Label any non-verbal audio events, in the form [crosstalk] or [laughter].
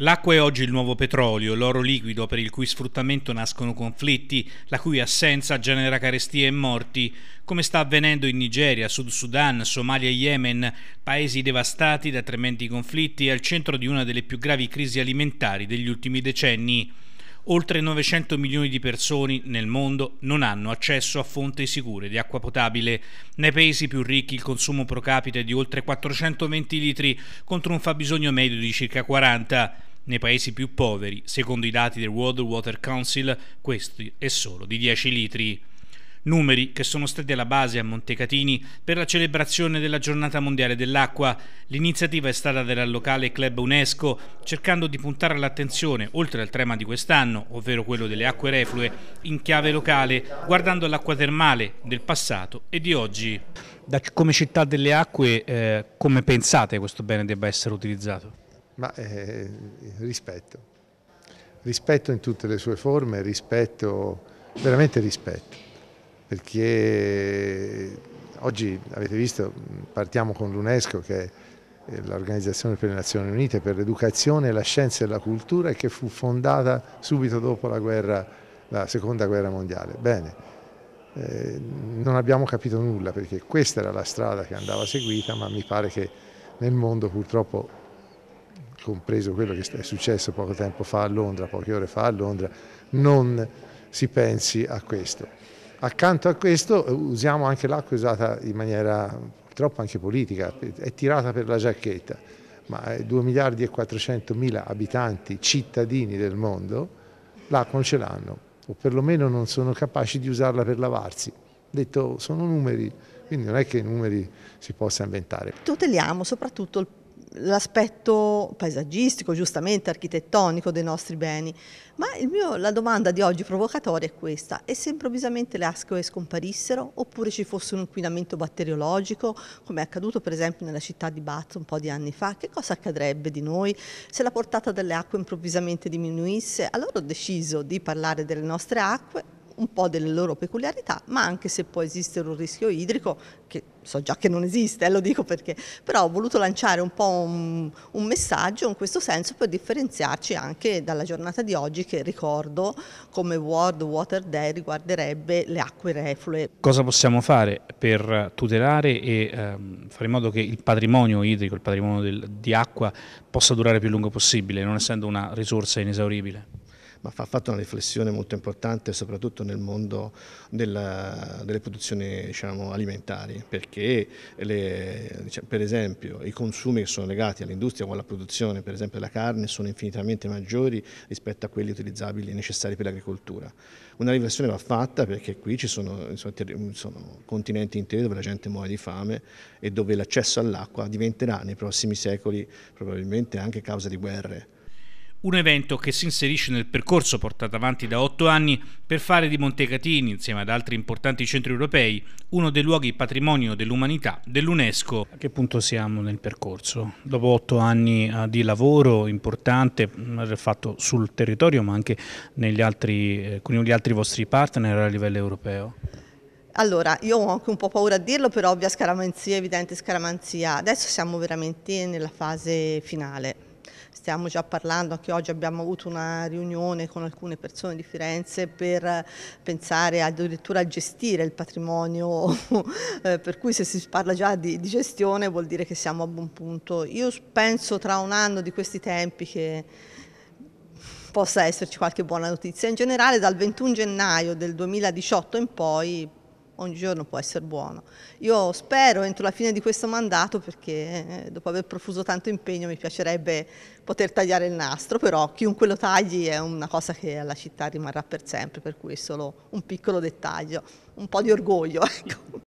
L'acqua è oggi il nuovo petrolio, l'oro liquido per il cui sfruttamento nascono conflitti, la cui assenza genera carestie e morti, come sta avvenendo in Nigeria, Sud Sudan, Somalia e Yemen, paesi devastati da tremendi conflitti e al centro di una delle più gravi crisi alimentari degli ultimi decenni. Oltre 900 milioni di persone nel mondo non hanno accesso a fonti sicure di acqua potabile. Nei paesi più ricchi il consumo pro capita è di oltre 420 litri contro un fabbisogno medio di circa 40. Nei paesi più poveri, secondo i dati del World Water Council, questo è solo di 10 litri numeri che sono stati alla base a Montecatini per la celebrazione della giornata mondiale dell'acqua. L'iniziativa è stata della locale club UNESCO cercando di puntare l'attenzione, oltre al tema di quest'anno, ovvero quello delle acque reflue, in chiave locale, guardando l'acqua termale del passato e di oggi. Da, come città delle acque, eh, come pensate questo bene debba essere utilizzato? ma eh, rispetto, rispetto in tutte le sue forme, rispetto, veramente rispetto, perché oggi avete visto, partiamo con l'UNESCO che è eh, l'Organizzazione per le Nazioni Unite per l'educazione, la scienza e la cultura e che fu fondata subito dopo la, guerra, la seconda guerra mondiale. Bene, eh, non abbiamo capito nulla perché questa era la strada che andava seguita, ma mi pare che nel mondo purtroppo compreso quello che è successo poco tempo fa a Londra, poche ore fa a Londra, non si pensi a questo. Accanto a questo eh, usiamo anche l'acqua usata in maniera purtroppo anche politica, è tirata per la giacchetta, ma 2 miliardi e 400 mila abitanti, cittadini del mondo, l'acqua non ce l'hanno, o perlomeno non sono capaci di usarla per lavarsi. Detto, sono numeri, quindi non è che i numeri si possano inventare. Tuteliamo soprattutto il l'aspetto paesaggistico, giustamente architettonico dei nostri beni, ma mio, la domanda di oggi provocatoria è questa, e se improvvisamente le ascoe scomparissero oppure ci fosse un inquinamento batteriologico, come è accaduto per esempio nella città di Bath un po' di anni fa, che cosa accadrebbe di noi se la portata delle acque improvvisamente diminuisse? Allora ho deciso di parlare delle nostre acque un po' delle loro peculiarità, ma anche se può esistere un rischio idrico che so già che non esiste, eh, lo dico perché, però ho voluto lanciare un po' un, un, messaggio in questo senso per differenziarci anche dalla giornata di oggi che ricordo come World Water Day riguarderebbe le acque reflue. Cosa possiamo fare per tutelare e ehm, fare in modo che il patrimonio idrico, il patrimonio del, di acqua possa durare più lungo possibile, non essendo una risorsa inesauribile? ma ha fatto una riflessione molto importante soprattutto nel mondo della, delle produzioni diciamo, alimentari, perché le, diciamo, per esempio i consumi che sono legati all'industria o alla produzione, per esempio della carne, sono infinitamente maggiori rispetto a quelli utilizzabili e necessari per l'agricoltura. Una riflessione va fatta perché qui ci sono, insomma, sono continenti interi dove la gente muore di fame e dove l'accesso all'acqua diventerà nei prossimi secoli probabilmente anche causa di guerre un evento che si inserisce nel percorso portato avanti da otto anni per fare di Montecatini, insieme ad altri importanti centri europei, uno dei luoghi patrimonio dell'umanità dell'UNESCO. A che punto siamo nel percorso? Dopo otto anni eh, di lavoro importante mm, fatto sul territorio ma anche altri, eh, con gli altri vostri partner a livello europeo? Allora, io ho anche un po' paura a dirlo per ovvia scaramanzia, evidente scaramanzia. Adesso siamo veramente nella fase finale stiamo già parlando, anche oggi abbiamo avuto una riunione con alcune persone di Firenze per eh, pensare addirittura a gestire il patrimonio, [laughs] eh, per cui se si parla già di, di, gestione vuol dire che siamo a buon punto. Io penso tra un anno di questi tempi che possa esserci qualche buona notizia. In generale dal 21 gennaio del 2018 in poi ogni giorno può essere buono. Io spero entro la fine di questo mandato perché eh, dopo aver profuso tanto impegno mi piacerebbe poter tagliare il nastro, però chiunque lo tagli è una cosa che alla città rimarrà per sempre, per cui è solo un piccolo dettaglio, un po' di orgoglio. [laughs] Ecco.